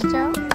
Pastel.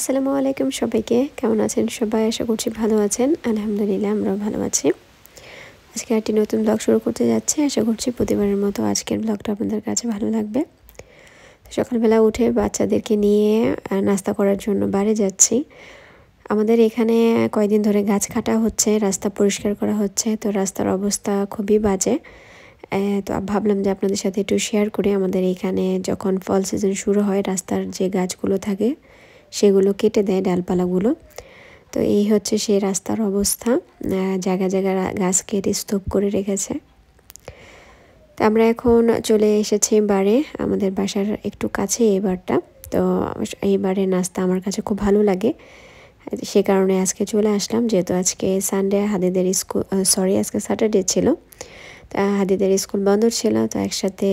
আসসালামু আলাইকুম সবাইকে কেমন আছেন সবাই আশা করছি ভালো আছেন আলহামদুলিল্লাহ আমরাও ভালো আছি আজকে একটি নতুন ব্লগ শুরু করতে যাচ্ছি আশা করছি প্রতিবারের মতো আজকের ব্লগটা আপনাদের কাছে ভালো লাগবে সকালবেলা উঠে বাচ্চাদেরকে নিয়ে নাস্তা করার জন্য বাড়ি যাচ্ছি আমাদের এখানে কয়দিন ধরে গাছ কাটা হচ্ছে রাস্তা পরিষ্কার করা হচ্ছে তো রাস্তার অবস্থা খুবই বাজে তো ভাবলাম যে আপনাদের সাথে একটু শেয়ার করি আমাদের এখানে যখন ফল সিজন শুরু হয় রাস্তার যে গাছগুলো থাকে সেগুলো কেটে দেয় ডালপালাগুলো তো এই হচ্ছে সেই রাস্তার অবস্থা জায়গা জায়গা গাছ কেটে স্তূপ করে রেখেছে তো আমরা এখন চলে এসেছি বারে আমাদের বাসার একটু কাছে এবারটা তো এইবারে নাস্তা আমার কাছে খুব ভালো লাগে সে কারণে আজকে চলে আসলাম যেহেতু আজকে সানডে হাদিদের স্কুল সরি আজকে স্যাটারডে ছিল তা হাদিদের স্কুল বন্ধ ছিল তো একসাথে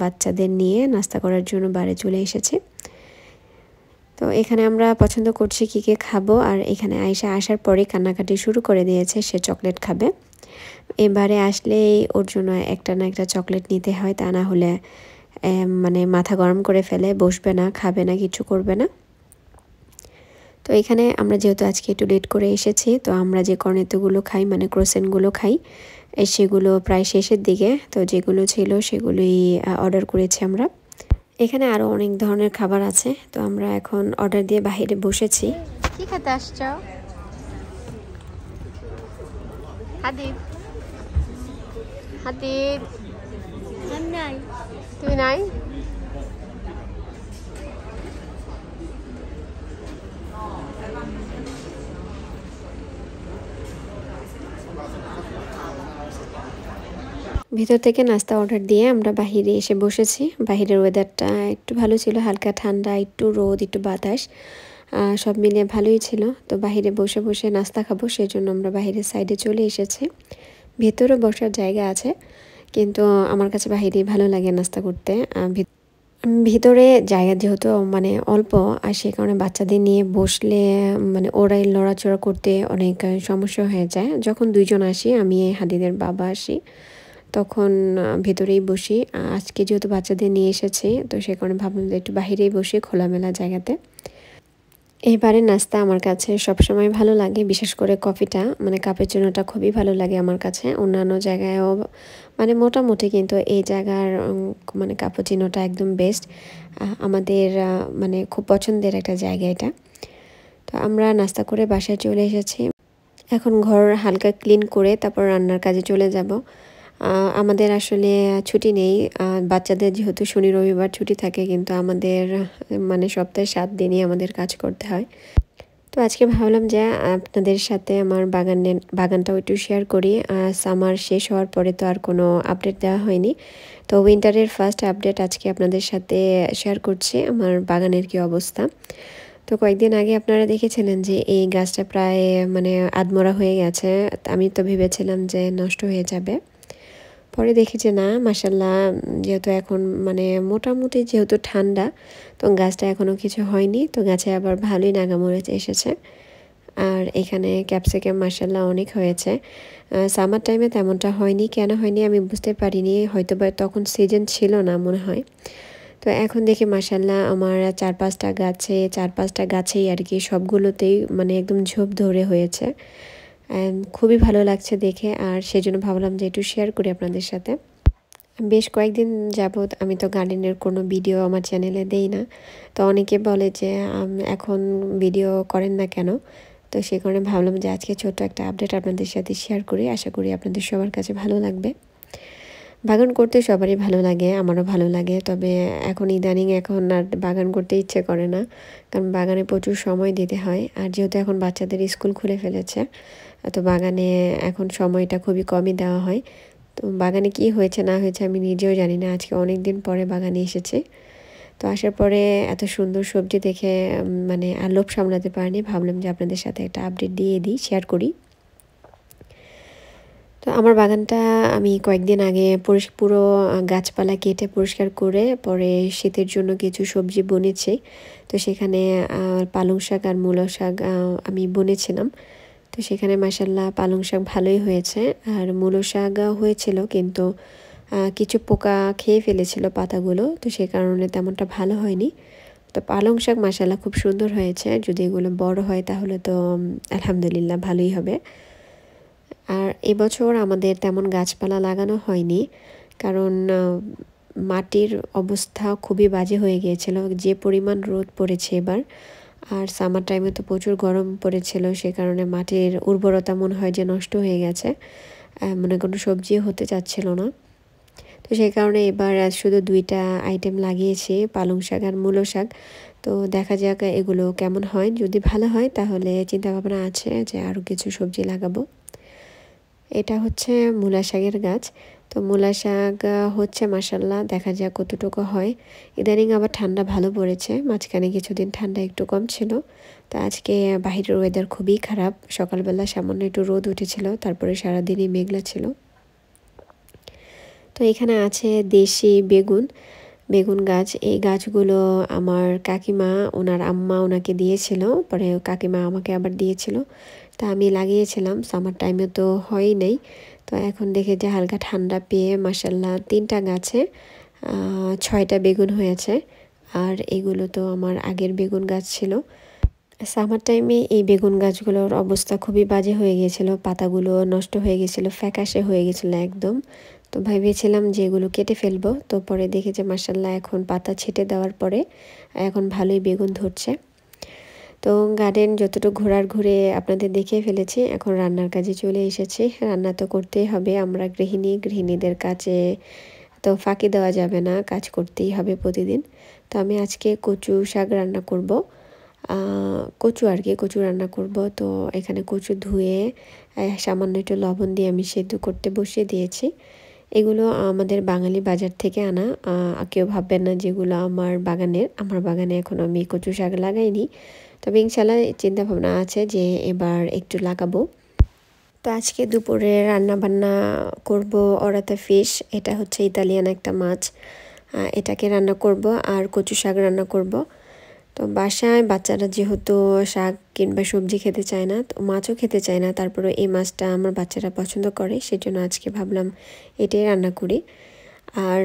বাচ্চাদের নিয়ে নাস্তা করার জন্য বারে চলে এসেছি তো এখানে আমরা পছন্দ করছি কী কী খাবো আর এখানে আয়সা আসার পরে কান্নাকাটি শুরু করে দিয়েছে সে চকলেট খাবে এবারে আসলেই ওর জন্য একটা না একটা চকলেট নিতে হয় তা না হলে মানে মাথা গরম করে ফেলে বসবে না খাবে না কিছু করবে না তো এখানে আমরা যেহেতু আজকে একটু লেট করে এসেছি তো আমরা যে কর্নেতগুলো খাই মানে ক্রোসেনগুলো খাই সেগুলো প্রায় শেষের দিকে তো যেগুলো ছিল সেগুলোই অর্ডার করেছি আমরা এখানে আরও অনেক ধরনের খাবার আছে তো আমরা এখন অর্ডার দিয়ে বাহিরে বসেছি কি খেতে আসছ হাদিব হাদিদ নাই তুই নাই ভিতর থেকে নাস্তা অর্ডার দিয়ে আমরা বাহিরে এসে বসেছি বাহিরের ওয়েদারটা একটু ভালো ছিল হালকা ঠান্ডা একটু রোদ একটু বাতাস সব মিলিয়ে ভালোই ছিল তো বাহিরে বসে বসে নাস্তা খাবো সেই জন্য আমরা বাহিরের সাইডে চলে এসেছি ভেতরও বসার জায়গা আছে কিন্তু আমার কাছে বাহিরে ভালো লাগে নাস্তা করতে ভিতরে জায়গা যেহেতু মানে অল্প আর সে কারণে বাচ্চাদের নিয়ে বসলে মানে ওরাই লড়াচড়া করতে অনেক সমস্যা হয়ে যায় যখন দুইজন আসি আমি হাদিদের বাবা আসি তখন ভেতরেই বসি আজকে যেহেতু বাচ্চাদের নিয়ে এসেছে তো সে কারণে ভাবলাম যে একটু বাহিরেই বসি খোলামেলা জায়গাতে এবারে নাস্তা আমার কাছে সবসময় ভালো লাগে বিশেষ করে কফিটা মানে কাপের কাপেচিনোটা খুবই ভালো লাগে আমার কাছে অন্যান্য জায়গায়ও মানে মোটামুটি কিন্তু এই জায়গার মানে কাপেচিনোটা একদম বেস্ট আমাদের মানে খুব পছন্দের একটা জায়গা এটা তো আমরা নাস্তা করে বাসায় চলে এসেছি এখন ঘর হালকা ক্লিন করে তারপর রান্নার কাজে চলে যাব আমাদের আসলে ছুটি নেই বাচ্চাদের যেহেতু শনি রবিবার ছুটি থাকে কিন্তু আমাদের মানে সপ্তাহে সাত দিনই আমাদের কাজ করতে হয় তো আজকে ভাবলাম যে আপনাদের সাথে আমার বাগানের বাগানটাও একটু শেয়ার করি সামার শেষ হওয়ার পরে তো আর কোনো আপডেট দেওয়া হয়নি তো উইন্টারের ফার্স্ট আপডেট আজকে আপনাদের সাথে শেয়ার করছি আমার বাগানের কি অবস্থা তো কয়েকদিন আগে আপনারা দেখেছিলেন যে এই গাছটা প্রায় মানে আদমরা হয়ে গেছে আমি তো ভেবেছিলাম যে নষ্ট হয়ে যাবে পরে দেখি যে না মাসাল্লাহ যেহেতু এখন মানে মোটামুটি যেহেতু ঠান্ডা তো গাছটা এখনও কিছু হয়নি তো গাছে আবার ভালোই নাগামরিচ এসেছে আর এখানে ক্যাপসিকাম মাসাল্লাহ অনেক হয়েছে সামার টাইমে তেমনটা হয়নি কেন হয়নি আমি বুঝতে পারিনি হয়তো বা তখন সিজন ছিল না মনে হয় তো এখন দেখি মাসাল্লাহ আমার চার পাঁচটা গাছে চার পাঁচটা গাছেই আর কি সবগুলোতেই মানে একদম ঝোপ ধরে হয়েছে খুবই ভালো লাগছে দেখে আর সেজন্য ভাবলাম যে একটু শেয়ার করি আপনাদের সাথে বেশ কয়েকদিন যাবৎ আমি তো গার্ডেনের কোনো ভিডিও আমার চ্যানেলে দেই না তো অনেকে বলে যে এখন ভিডিও করেন না কেন তো সেই কারণে ভাবলাম যে আজকে ছোট্ট একটা আপডেট আপনাদের সাথে শেয়ার করি আশা করি আপনাদের সবার কাছে ভালো লাগবে বাগান করতে সবারই ভালো লাগে আমারও ভালো লাগে তবে এখন ইদানিং এখন আর বাগান করতে ইচ্ছে করে না কারণ বাগানে প্রচুর সময় দিতে হয় আর যেহেতু এখন বাচ্চাদের স্কুল খুলে ফেলেছে তো বাগানে এখন সময়টা খুবই কমই দেওয়া হয় তো বাগানে কি হয়েছে না হয়েছে আমি নিজেও জানি না আজকে অনেক দিন পরে বাগানে এসেছে তো আসার পরে এত সুন্দর সবজি দেখে মানে আর লোভ সামলাতে পারিনি ভাবলাম যে আপনাদের সাথে একটা আপডেট দিয়ে দিই শেয়ার করি তো আমার বাগানটা আমি কয়েকদিন আগে পুরো গাছপালা কেটে পরিষ্কার করে পরে শীতের জন্য কিছু সবজি বনেছি তো সেখানে পালং শাক আর মূলা শাক আমি বনেছিলাম তো সেখানে মাসাল্লাহ পালং শাক ভালোই হয়েছে আর মূলো শাক হয়েছিল কিন্তু কিছু পোকা খেয়ে ফেলেছিল পাতাগুলো তো সে কারণে তেমনটা ভালো হয়নি তো পালং শাক মাসাল্লাহ খুব সুন্দর হয়েছে যদি এগুলো বড় হয় তাহলে তো আলহামদুলিল্লাহ ভালোই হবে আর এবছর আমাদের তেমন গাছপালা লাগানো হয়নি কারণ মাটির অবস্থা খুবই বাজে হয়ে গিয়েছিল যে পরিমাণ রোদ পড়েছে এবার আর সামার টাইমে তো প্রচুর গরম পড়েছিল সে কারণে মাটির উর্বরতা মনে হয় যে নষ্ট হয়ে গেছে মানে কোনো সবজি হতে চাচ্ছিল না তো সেই কারণে এবার শুধু দুইটা আইটেম লাগিয়েছি পালং শাক আর মূলো শাক তো দেখা যাক এগুলো কেমন হয় যদি ভালো হয় তাহলে চিন্তা ভাবনা আছে যে আরও কিছু সবজি লাগাবো এটা হচ্ছে মূলা শাকের গাছ তো মূলা শাক হচ্ছে মাসাল্লাহ দেখা যাক কতটুকু হয় ইদানিং আবার ঠান্ডা ভালো পড়েছে মাঝখানে কিছুদিন ঠান্ডা একটু কম ছিল তো আজকে বাহিরের ওয়েদার খুবই খারাপ সকালবেলা সামান্য একটু রোদ উঠেছিল তারপরে সারাদিনই মেঘলা ছিল তো এখানে আছে দেশি বেগুন বেগুন গাছ এই গাছগুলো আমার কাকিমা ওনার আম্মা ওনাকে দিয়েছিল পরে কাকিমা আমাকে আবার দিয়েছিল তা আমি লাগিয়েছিলাম সামার টাইমে তো হয়ই নাই তো এখন দেখে যে হালকা ঠান্ডা পেয়ে মাসাল্লাহ তিনটা গাছে ছয়টা বেগুন হয়েছে আর এগুলো তো আমার আগের বেগুন গাছ ছিল সামার টাইমে এই বেগুন গাছগুলোর অবস্থা খুবই বাজে হয়ে গিয়েছিল পাতাগুলো নষ্ট হয়ে গেছিলো ফ্যাকাশে হয়ে গেছিলো একদম তো ভেবেছিলাম যে এগুলো কেটে ফেলবো তো পরে দেখেছে যে মাসাল্লাহ এখন পাতা ছেটে দেওয়ার পরে এখন ভালোই বেগুন ধরছে তো গার্ডেন যতটুকু ঘোরার ঘুরে আপনাদের দেখে ফেলেছি এখন রান্নার কাজে চলে এসেছি রান্না তো করতেই হবে আমরা গৃহিণী গৃহিণীদের কাছে তো ফাঁকি দেওয়া যাবে না কাজ করতেই হবে প্রতিদিন তো আমি আজকে কচু শাক রান্না করব কচু আর কি কচু রান্না করব তো এখানে কচু ধুয়ে সামান্য একটু লবণ দিয়ে আমি সেদ্ধ করতে বসিয়ে দিয়েছি এগুলো আমাদের বাঙালি বাজার থেকে আনা কেউ ভাববেন না যেগুলো আমার বাগানের আমার বাগানে এখন আমি কচু শাক লাগাইনি তবে ইনশাল্লাহ চিন্তাভাবনা আছে যে এবার একটু লাগাবো তো আজকে দুপুরে রান্না বান্না করব অরাতা ফিশ এটা হচ্ছে ইতালিয়ান একটা মাছ এটাকে রান্না করব আর কচু শাক রান্না করব তো বাসায় বাচ্চারা যেহেতু শাক কিংবা সবজি খেতে চায় না তো মাছও খেতে চায় না তারপরে এই মাছটা আমার বাচ্চারা পছন্দ করে সেজন্য আজকে ভাবলাম এটাই রান্না করি আর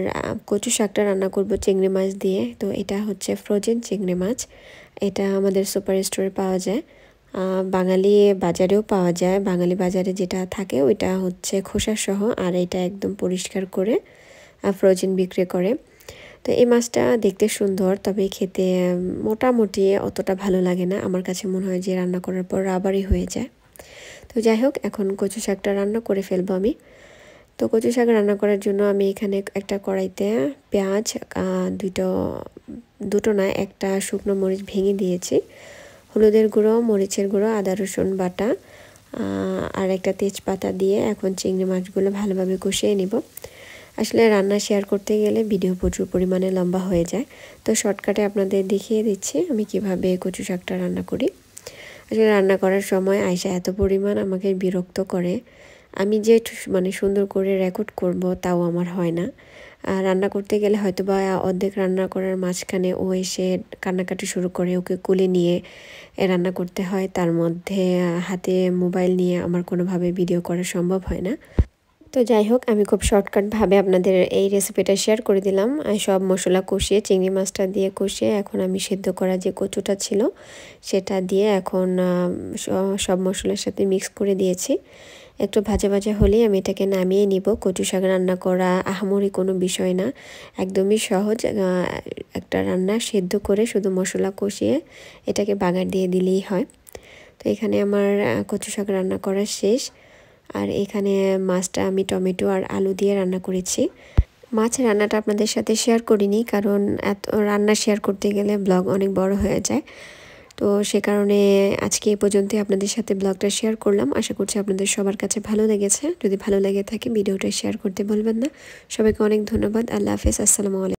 কচু শাকটা রান্না করব চিংড়ি মাছ দিয়ে তো এটা হচ্ছে ফ্রোজেন চিংড়ি মাছ এটা আমাদের সুপার স্টোরে পাওয়া যায় বাঙালি বাজারেও পাওয়া যায় বাঙালি বাজারে যেটা থাকে ওইটা হচ্ছে খোসাসহ আর এটা একদম পরিষ্কার করে ফ্রোজেন বিক্রি করে তো এই মাছটা দেখতে সুন্দর তবে খেতে মোটামুটি অতটা ভালো লাগে না আমার কাছে মনে হয় যে রান্না করার পর রাবারই হয়ে যায় তো যাই হোক এখন কচু শাকটা রান্না করে ফেলবো আমি তো কচু শাক রান্না করার জন্য আমি এখানে একটা কড়াইতে পেঁয়াজ দুটো দুটো না একটা শুকনো মরিচ ভেঙে দিয়েছি হলুদের গুঁড়ো মরিচের গুঁড়ো আদা রসুন বাটা আর একটা তেজপাতা দিয়ে এখন চিংড়ি মাছগুলো ভালোভাবে কষিয়ে নেব আসলে রান্না শেয়ার করতে গেলে ভিডিও প্রচুর পরিমাণে লম্বা হয়ে যায় তো শর্টকাটে আপনাদের দেখিয়ে দিচ্ছি আমি কিভাবে কচু শাকটা রান্না করি আসলে রান্না করার সময় আয়সা এত পরিমাণ আমাকে বিরক্ত করে আমি যে মানে সুন্দর করে রেকর্ড করব তাও আমার হয় না আর রান্না করতে গেলে হয়তো বা অর্ধেক রান্না করার মাঝখানে ও এসে কান্নাকাটি শুরু করে ওকে কুলে নিয়ে রান্না করতে হয় তার মধ্যে হাতে মোবাইল নিয়ে আমার কোনোভাবে ভিডিও করা সম্ভব হয় না তো যাই হোক আমি খুব শর্টকাটভাবে আপনাদের এই রেসিপিটা শেয়ার করে দিলাম সব মশলা কষিয়ে চিংড়ি মাছটা দিয়ে কষিয়ে এখন আমি সেদ্ধ করা যে কচুটা ছিল সেটা দিয়ে এখন সব মশলার সাথে মিক্স করে দিয়েছি একটু ভাজা ভাজা হলেই আমি এটাকে নামিয়ে নিব কচু শাক রান্না করা আহামরি কোনো বিষয় না একদমই সহজ একটা রান্না সেদ্ধ করে শুধু মশলা কষিয়ে এটাকে বাগার দিয়ে দিলেই হয় তো এখানে আমার কচু শাক রান্না করা শেষ আর এখানে মাছটা আমি টমেটো আর আলু দিয়ে রান্না করেছি মাছ রান্নাটা আপনাদের সাথে শেয়ার করিনি কারণ এত রান্না শেয়ার করতে গেলে ব্লগ অনেক বড় হয়ে যায় তো সে কারণে আজকে এ পর্যন্ত আপনাদের সাথে ব্লগটা শেয়ার করলাম আশা করছি আপনাদের সবার কাছে ভালো লেগেছে যদি ভালো লেগে থাকে ভিডিওটা শেয়ার করতে বলবেন না সবাইকে অনেক ধন্যবাদ আল্লাহ হাফেজ আসসালামু আলাইকুম